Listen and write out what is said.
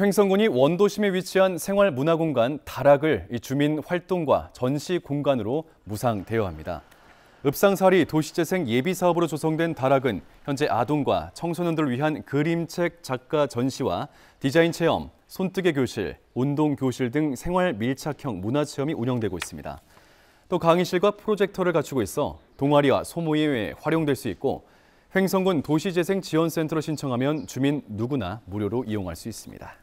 횡성군이 원도심에 위치한 생활문화공간 다락을 주민 활동과 전시 공간으로 무상 대여합니다. 읍상사리 도시재생 예비사업으로 조성된 다락은 현재 아동과 청소년들을 위한 그림책 작가 전시와 디자인 체험, 손뜨개 교실, 운동 교실 등 생활 밀착형 문화체험이 운영되고 있습니다. 또 강의실과 프로젝터를 갖추고 있어 동아리와 소모임에 활용될 수 있고 횡성군 도시재생지원센터로 신청하면 주민 누구나 무료로 이용할 수 있습니다.